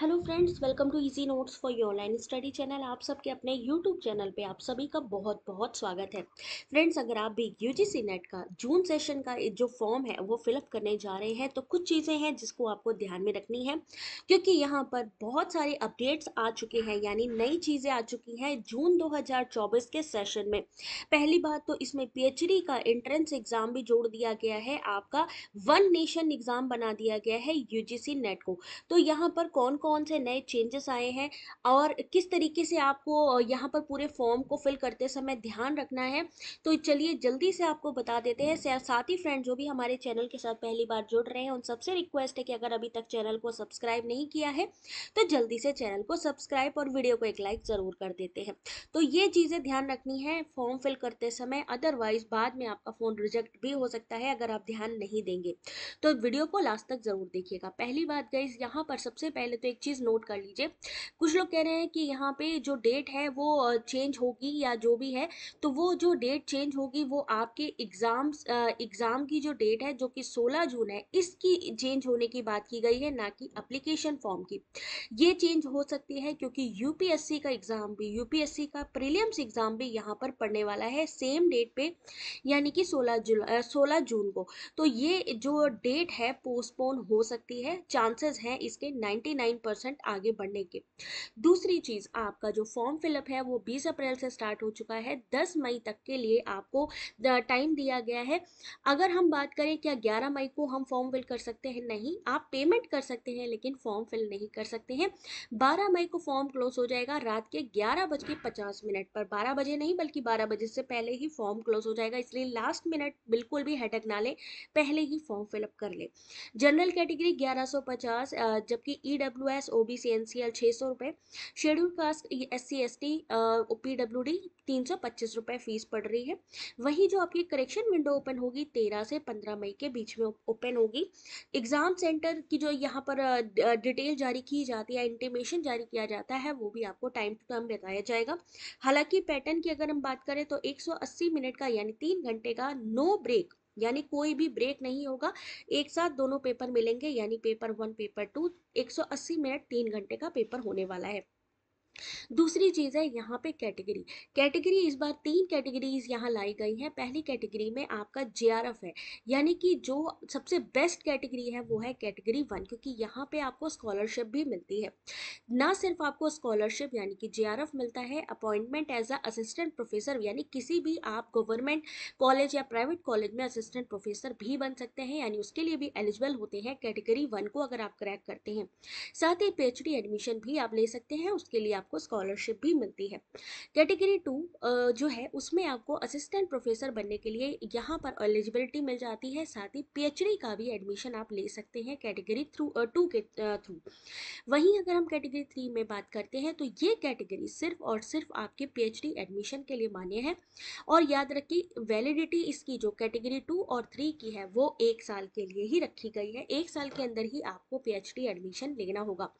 hello friends welcome to easy notes for your online study channel आप सबके अपने YouTube channel पे आप सभी का बहुत बहुत स्वागत है फ्रेंड्स अगर आप भी यूजीसी नेट का जून सेशन का जो फॉर्म है वो फिलअप करने जा रहे हैं तो कुछ चीज़ें हैं जिसको आपको ध्यान में रखनी है क्योंकि यहाँ पर बहुत सारे अपडेट्स आ चुके हैं यानी नई चीज़ें आ चुकी हैं जून दो के सेशन में पहली बात तो इसमें पी का एंट्रेंस एग्ज़ाम भी जोड़ दिया गया है आपका वन नेशन एग्ज़ाम बना दिया गया है यू नेट को तो यहाँ पर कौन कौन कौन से नए चेंजेस आए हैं और किस तरीके से आपको यहाँ पर पूरे फॉर्म को फिल करते समय ध्यान रखना है तो चलिए जल्दी से आपको बता देते हैं साथ ही फ्रेंड जो भी हमारे चैनल के साथ पहली बार जुड़ रहे हैं उन सबसे रिक्वेस्ट है कि अगर अभी तक चैनल को सब्सक्राइब नहीं किया है तो जल्दी से चैनल को सब्सक्राइब और वीडियो को एक लाइक ज़रूर कर देते हैं तो ये चीज़ें ध्यान रखनी है फॉर्म फिल करते समय अदरवाइज बाद में आपका फ़ोन रिजेक्ट भी हो सकता है अगर आप ध्यान नहीं देंगे तो वीडियो को लास्ट तक ज़रूर देखिएगा पहली बात गई यहाँ पर सबसे पहले तो एक चीज़ नोट कर लीजिए कुछ लोग कह रहे हैं कि यहाँ पे जो डेट है वो चेंज होगी या जो भी है तो वो जो डेट चेंज होगी वो आपके एग्ज़ाम्स एग्ज़ाम की जो डेट है जो कि सोलह जून है इसकी चेंज होने की बात की गई है ना कि अप्लीकेशन फॉर्म की ये चेंज हो सकती है क्योंकि यूपीएससी का एग्ज़ाम भी यूपीएससी का प्रीलियम्स एग्ज़ाम भी यहाँ पर पड़ने वाला है सेम डेट पे यानी कि सोलह जुलाई सोलह जून को तो ये जो डेट है पोस्टपोन हो सकती है चांसेस हैं इसके 99 परसेंट आगे बढ़ने के दूसरी चीज़ आपका जो फॉर्म फिलअप है वो बीस अप्रैल से स्टार्ट हो चुका है दस मई तक के लिए आपको टाइम दिया गया है अगर हम बात करें क्या ग्यारह मई को हम फॉर्म फिल कर सकते हैं नहीं आप पेमेंट कर सकते हैं लेकिन फॉर्म फिल नहीं कर सकते हैं बारह मई को फॉर्म क्लोज हो जाएगा रात के ग्यारह बज के पचास मिनट पर बारह बजे नहीं बल्कि बारह बजे से पहले ही फॉर्म क्लोज हो जाएगा इसलिए लास्ट मिनट बिल्कुल भी हेटक ना ले पहले ही फॉर्म फिलअप कर ले जनरल कैटेगरी ग्यारह जबकि E e S O B C N C L छः सौ रुपये schedule caste S C S T O P W D तीन सौ पच्चीस रुपये फ़ीस पड़ रही है वहीं जो आपकी करेक्शन विंडो ओपन होगी तेरह से पंद्रह मई के बीच में ओपन होगी एग्ज़ाम सेंटर की जो यहाँ पर डिटेल जारी की जाती है इंटीमेशन जारी किया जाता है वो भी आपको टाइम टू टाइम बताया जाएगा हालांकि पैटर्न की अगर हम बात करें तो 180 मिनट का यानी तीन घंटे का नो ब्रेक यानी कोई भी ब्रेक नहीं होगा एक साथ दोनों पेपर मिलेंगे यानी paper one paper two 180 minute तीन घंटे का पेपर होने वाला है दूसरी चीज़ है यहाँ पे कैटेगरी कैटेगरी इस बार तीन कैटेगरीज यहाँ लाई गई हैं पहली कैटेगरी में आपका जे है यानी कि जो सबसे बेस्ट कैटेगरी है वो है कैटेगरी वन क्योंकि यहाँ पे आपको स्कॉलरशिप भी मिलती है ना सिर्फ आपको स्कॉलरशिप यानी कि जे मिलता है appointment as a assistant professor यानी किसी भी आप गवर्नमेंट कॉलेज या प्राइवेट कॉलेज में असिस्टेंट प्रोफेसर भी बन सकते हैं यानी उसके लिए भी एलिजिबल होते हैं कैटेगरी वन को अगर आप क्रैक करते हैं साथ ही पी एडमिशन भी आप ले सकते हैं उसके लिए आपको स्कॉलरशिप भी मिलती है कैटेगरी टू जो है उसमें आपको असिस्टेंट प्रोफेसर बनने के लिए यहाँ पर एलिजिबिलिटी मिल जाती है साथ ही पी का भी एडमिशन आप ले सकते हैं कैटेगरी थ्रू टू के थ्रू वहीं अगर हम कैटेगरी थ्री में बात करते हैं तो ये कैटेगरी सिर्फ और सिर्फ आपके पी एडमिशन के लिए मान्य है और याद रखिए वैलिडिटी इसकी जो कैटेगरी टू और थ्री की है वो एक साल के लिए ही रखी गई है एक साल के अंदर ही आपको पी एडमिशन लेना होगा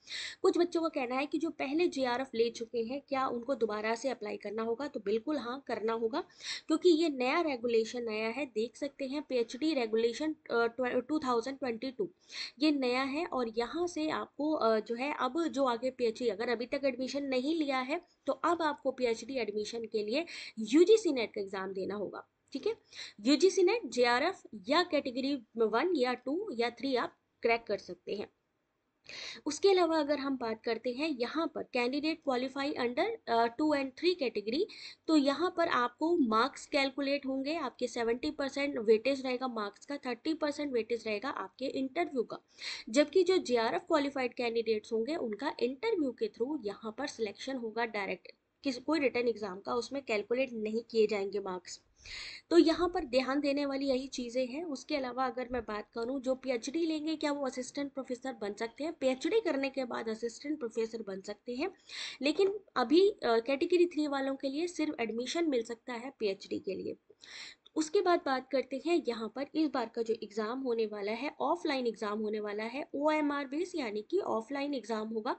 कुछ बच्चों का कहना है कि जो पहले जे तरफ ले चुके हैं क्या उनको दोबारा से अप्लाई करना होगा तो बिल्कुल हाँ करना होगा क्योंकि ये नया रेगुलेशन आया है देख सकते हैं पीएचडी रेगुलेशन टू ये नया है और यहाँ से आपको जो है अब जो आगे पी अगर अभी तक एडमिशन नहीं लिया है तो अब आपको पी एडमिशन के लिए यू नेट का एग्ज़ाम देना होगा ठीक है यू सी नेट जे या कैटेगरी वन या टू या थ्री आप क्रैक कर सकते हैं उसके अलावा अगर हम बात करते हैं यहाँ पर candidate qualify under two and three category तो यहाँ पर आपको मार्क्स कैलकुलेट होंगे आपके सेवेंटी परसेंट वेटेज रहेगा मार्क्स का थर्टी परसेंट वेटेज रहेगा आपके इंटरव्यू का जबकि जो जे क्वालिफाइड कैंडिडेट्स होंगे उनका इंटरव्यू के थ्रू यहाँ पर सिलेक्शन होगा डायरेक्ट किसी कोई रिटर्न एग्जाम का उसमें कैलकुलेट नहीं किए जाएंगे मार्क्स तो यहाँ पर ध्यान देने वाली यही चीज़ें हैं उसके अलावा अगर मैं बात करूँ जो पीएचडी लेंगे क्या वो असिस्टेंट प्रोफेसर बन सकते हैं पीएचडी करने के बाद असिस्टेंट प्रोफेसर बन सकते हैं लेकिन अभी कैटेगरी थ्री वालों के लिए सिर्फ एडमिशन मिल सकता है पीएचडी के लिए उसके बाद बात करते हैं यहाँ पर इस बार का जो एग्ज़ाम होने वाला है ऑफलाइन एग्ज़ाम होने वाला है ओ एम आर बेस यानी कि ऑफलाइन एग्ज़ाम होगा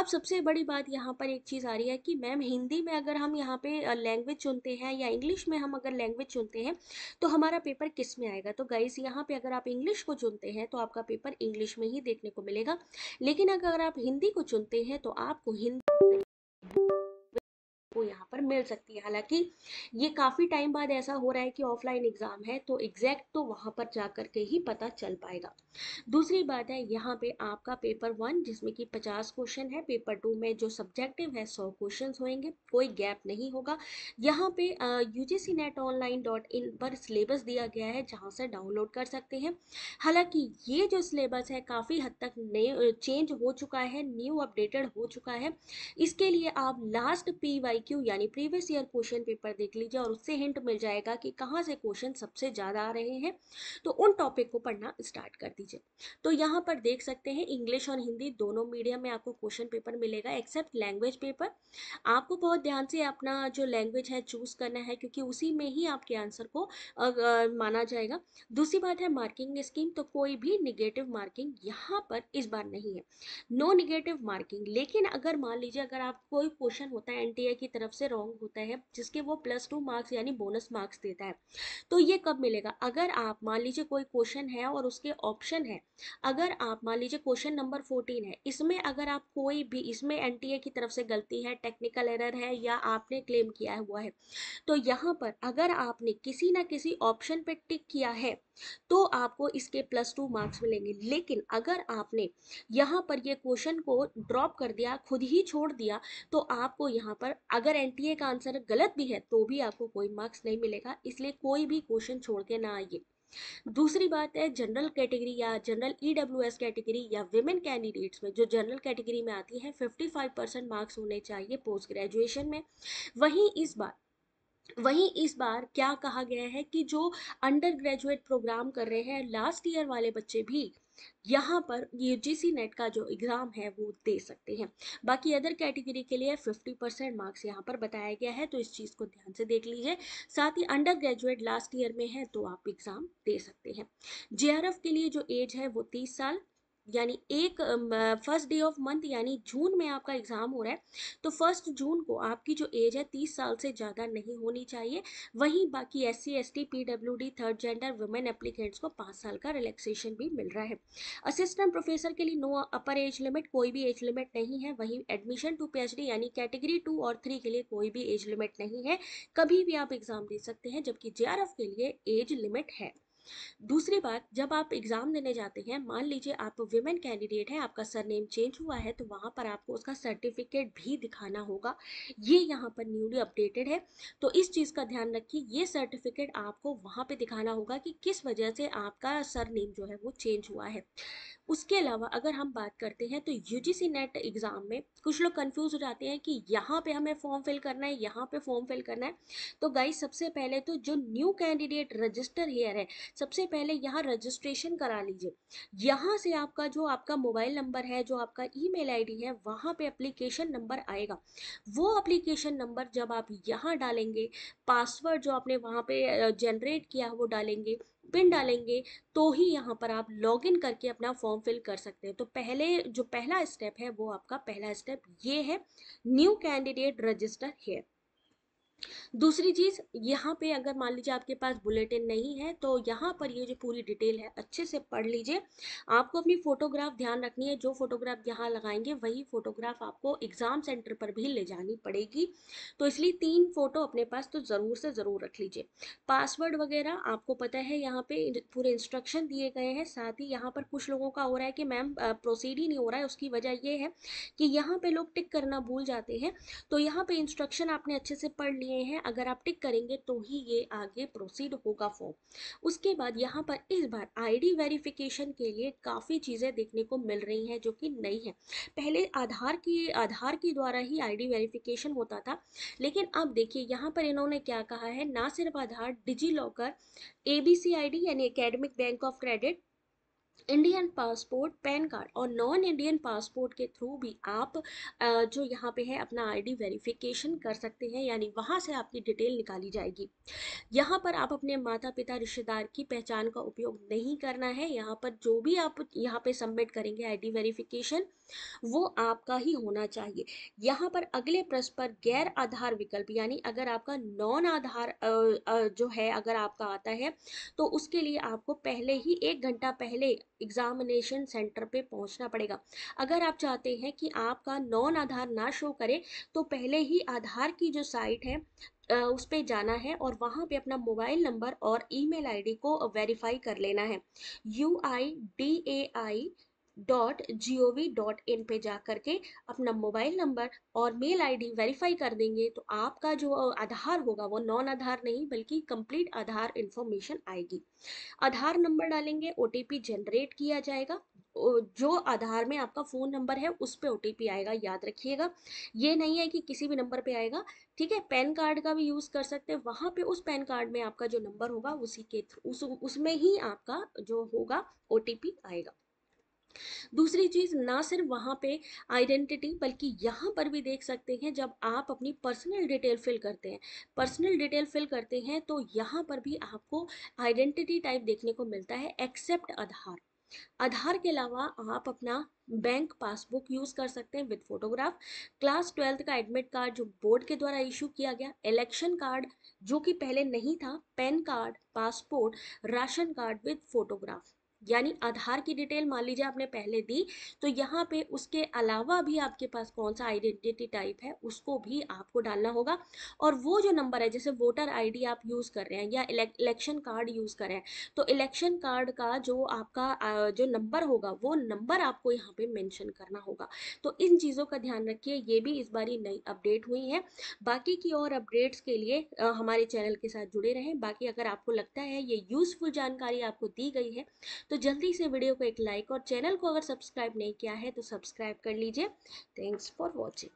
अब सबसे बड़ी बात यहाँ पर एक चीज़ आ रही है कि मैम हिंदी में अगर हम यहाँ पे लैंग्वेज चुनते हैं या इंग्लिश में हम अगर लैंग्वेज चुनते हैं तो हमारा पेपर किस में आएगा तो गाइस यहाँ पर अगर आप इंग्लिश को चुनते हैं तो आपका पेपर इंग्लिश में ही देखने को मिलेगा लेकिन अगर आप हिंदी को चुनते हैं तो आपको हिंदी आपको यहाँ पर मिल सकती है हालांकि ये काफ़ी टाइम बाद ऐसा हो रहा है कि ऑफलाइन एग्ज़ाम है तो एग्जैक्ट तो वहाँ पर जा कर के ही पता चल पाएगा दूसरी बात है यहाँ पे आपका पेपर वन जिसमें कि पचास क्वेश्चन है पेपर टू में जो सब्जेक्टिव है सौ क्वेश्चन होंगे कोई गैप नहीं होगा यहाँ पे U G C net online dot in पर सिलेबस दिया गया है जहाँ से डाउनलोड कर सकते हैं हालांकि ये जो सिलेबस है काफ़ी हद तक नए चेंज हो चुका है न्यू अपडेटेड हो चुका है इसके लिए आप लास्ट पी वाई एमसीक्यू यानी प्रीवियस ईयर क्वेश्चन पेपर देख लीजिए और उससे हिंट मिल जाएगा कि कहाँ से क्वेश्चन सबसे ज़्यादा आ रहे हैं तो उन टॉपिक को पढ़ना स्टार्ट कर दीजिए तो यहाँ पर देख सकते हैं इंग्लिश और हिंदी दोनों मीडियम में आपको क्वेश्चन पेपर मिलेगा एक्सेप्ट लैंग्वेज पेपर आपको बहुत ध्यान से अपना जो लैंग्वेज है चूज़ करना है क्योंकि उसी में ही आपके आंसर को माना जाएगा दूसरी बात है मार्किंग स्कीम तो कोई भी निगेटिव मार्किंग यहाँ पर इस बार नहीं है नो निगेटिव मार्किंग लेकिन अगर मान लीजिए अगर आप कोई क्वेश्चन होता है एन की तरफ से रॉन्ग होता है जिसके वो प्लस टू मार्क्स यानी बोनस मार्क्स देता है तो ये कब मिलेगा अगर आप मान लीजिए कोई क्वेश्चन है और उसके ऑप्शन है अगर आप मान लीजिए क्वेश्चन नंबर फोर्टीन है इसमें अगर आप कोई भी इसमें एन की तरफ से गलती है टेक्निकल एरर है या आपने क्लेम किया हुआ है तो यहाँ पर अगर आपने किसी ना किसी ऑप्शन पर टिक किया है तो आपको इसके प्लस टू मार्क्स मिलेंगे लेकिन अगर आपने यहाँ पर ये क्वेश्चन को ड्रॉप कर दिया खुद ही छोड़ दिया तो आपको यहाँ पर अगर एन का आंसर गलत भी है तो भी आपको कोई मार्क्स नहीं मिलेगा इसलिए कोई भी क्वेश्चन छोड़ के ना आइए दूसरी बात है जनरल कैटेगरी या जनरल ई कैटेगरी या विमेन कैंडिडेट्स में जो जनरल कैटेगरी में आती है 55 परसेंट मार्क्स होने चाहिए पोस्ट ग्रेजुएशन में वहीं इस बार वहीं इस बार क्या कहा गया है कि जो अंडर ग्रेजुएट प्रोग्राम कर रहे हैं लास्ट ईयर वाले बच्चे भी यहाँ पर यूजीसी नेट का जो एग्ज़ाम है वो दे सकते हैं बाकी अदर कैटेगरी के लिए 50 परसेंट मार्क्स यहाँ पर बताया गया है तो इस चीज़ को ध्यान से देख लीजिए साथ ही अंडर ग्रेजुएट लास्ट ईयर में है तो आप एग्ज़ाम दे सकते हैं जे के लिए जो एज है वो तीस साल यानी एक फर्स्ट डे ऑफ मंथ यानी जून में आपका एग्ज़ाम हो रहा है तो फर्स्ट जून को आपकी जो एज है तीस साल से ज़्यादा नहीं होनी चाहिए वहीं बाकी S C S T P W D third gender women applicants को पाँच साल का रिलैक्सेशन भी मिल रहा है असिस्टेंट प्रोफेसर के लिए नो अपर एज लिमिट कोई भी एज लिमिट नहीं है वहीं एडमिशन टू पी यानी कैटेगरी टू और थ्री के लिए कोई भी एज लिमिट नहीं है कभी भी आप एग्ज़ाम दे सकते हैं जबकि जे के लिए एज लिमिट है दूसरी बात जब आप एग्ज़ाम देने जाते हैं मान लीजिए आप वुमेन कैंडिडेट हैं आपका सरनेम चेंज हुआ है तो वहाँ पर आपको उसका सर्टिफिकेट भी दिखाना होगा ये यहाँ पर न्यूली अपडेटेड है तो इस चीज़ का ध्यान रखिए ये सर्टिफिकेट आपको वहाँ पर दिखाना होगा कि किस वजह से आपका सरनेम जो है वो चेंज हुआ है उसके अलावा अगर हम बात करते हैं तो U G C net exam में कुछ लोग कन्फ्यूज़ हो जाते हैं कि यहाँ पे हमें फॉर्म फिल करना है यहाँ पे फॉर्म फिल करना है तो गाई सबसे पहले तो जो न्यू कैंडिडेट रजिस्टर हेयर है सबसे पहले यहाँ रजिस्ट्रेशन करा लीजिए यहाँ से आपका जो आपका मोबाइल नंबर है जो आपका ई मेल है वहाँ पर अप्लीकेशन नंबर आएगा वो अप्लीकेशन नंबर जब आप यहाँ डालेंगे पासवर्ड जो आपने वहाँ पर जनरेट किया वो डालेंगे पिन डालेंगे तो ही यहाँ पर आप लॉग इन करके अपना फॉर्म फिल कर सकते हैं तो पहले जो पहला स्टेप है वो आपका पहला स्टेप ये है न्यू कैंडिडेट रजिस्टर हेयर दूसरी चीज़ यहाँ पे अगर मान लीजिए आपके पास बुलेटिन नहीं है तो यहाँ पर ये जो पूरी डिटेल है अच्छे से पढ़ लीजिए आपको अपनी फ़ोटोग्राफ ध्यान रखनी है जो फ़ोटोग्राफ यहाँ लगाएंगे वही फ़ोटोग्राफ आपको एग्ज़ाम सेंटर पर भी ले जानी पड़ेगी तो इसलिए तीन फ़ोटो अपने पास तो ज़रूर से ज़रूर रख लीजिए पासवर्ड वगैरह आपको पता है यहाँ पर पूरे इंस्ट्रक्शन दिए गए हैं साथ ही यहाँ पर कुछ लोगों का हो रहा है कि मैम प्रोसीड ही नहीं हो रहा है उसकी वजह ये है कि यहाँ पर लोग टिक करना भूल जाते हैं तो यहाँ पर इंस्ट्रक्शन आपने अच्छे से पढ़ लिया दिए हैं अगर आप टिक करेंगे तो ही ये आगे प्रोसीड होगा फॉर्म उसके बाद यहाँ पर इस बार आईडी वेरिफिकेशन के लिए काफ़ी चीज़ें देखने को मिल रही हैं जो कि नई है पहले आधार की आधार के द्वारा ही आईडी वेरिफिकेशन होता था लेकिन अब देखिए यहाँ पर इन्होंने क्या कहा है ना सिर्फ Aadhaar DigiLocker A B C I D यानी academic bank of credit Indian passport PAN card और नॉन इंडियन पासपोर्ट के थ्रू भी आप जो यहाँ पे है अपना आईडी वेरिफिकेशन कर सकते हैं यानी वहाँ से आपकी डिटेल निकाली जाएगी यहाँ पर आप अपने माता पिता रिश्तेदार की पहचान का उपयोग नहीं करना है यहाँ पर जो भी आप यहाँ पे सबमिट करेंगे आईडी वेरिफिकेशन वो आपका ही होना चाहिए यहाँ पर अगले प्रश्न पर गैर आधार विकल्प यानी अगर आपका नॉन आधार जो है अगर आपका आता है तो उसके लिए आपको पहले ही एक घंटा पहले एग्ज़ामिनेशन सेंटर पे पहुंचना पड़ेगा अगर आप चाहते हैं कि आपका नॉन आधार ना शो करे तो पहले ही आधार की जो साइट है उस पर जाना है और वहाँ पे अपना मोबाइल नंबर और ईमेल आईडी को वेरीफाई कर लेना है U I D A I dot G O V dot in पर जा करके अपना मोबाइल नंबर और मेल आईडी वेरीफाई कर देंगे तो आपका जो आधार होगा वो नॉन आधार नहीं बल्कि कंप्लीट आधार इन्फॉर्मेशन आएगी आधार नंबर डालेंगे ओ जनरेट किया जाएगा जो आधार में आपका फ़ोन नंबर है उस पर ओ आएगा याद रखिएगा ये नहीं है कि किसी भी नंबर पे आएगा ठीक है पैन कार्ड का भी यूज़ कर सकते हैं वहाँ पे उस पैन कार्ड में आपका जो नंबर होगा उसी के थ्रू उस उसमें ही आपका जो होगा ओ आएगा दूसरी चीज़ ना सिर्फ वहाँ पे आइडेंटिटी बल्कि यहाँ पर भी देख सकते हैं जब आप अपनी पर्सनल डिटेल फिल करते हैं पर्सनल डिटेल फिल करते हैं तो यहाँ पर भी आपको आइडेंटिटी टाइप देखने को मिलता है एक्सेप्ट आधार आधार के अलावा आप अपना बैंक पासबुक यूज़ कर सकते हैं विद फोटोग्राफ क्लास ट्वेल्थ का एडमिट कार्ड जो बोर्ड के द्वारा इशू किया गया इलेक्शन कार्ड जो कि पहले नहीं था pan card passport ration card with photograph यानी आधार की डिटेल मान लीजिए आपने पहले दी तो यहाँ पे उसके अलावा भी आपके पास कौन सा आइडेंटिटी टाइप है उसको भी आपको डालना होगा और वो जो नंबर है जैसे वोटर आईडी आप यूज़ कर रहे हैं या इलेक्शन कार्ड यूज़ कर रहे हैं तो इलेक्शन कार्ड का जो आपका जो नंबर होगा वो नंबर आपको यहाँ पे मैंशन करना होगा तो इन चीज़ों का ध्यान रखिए ये भी इस बारी नई अपडेट हुई है बाकी की और अपडेट्स के लिए हमारे चैनल के साथ जुड़े रहें बाकी अगर आपको लगता है ये यूज़फुल जानकारी आपको दी गई है तो तो जल्दी से वीडियो को एक लाइक और चैनल को अगर सब्सक्राइब नहीं किया है तो सब्सक्राइब कर लीजिए थैंक्स फॉर वॉचिंग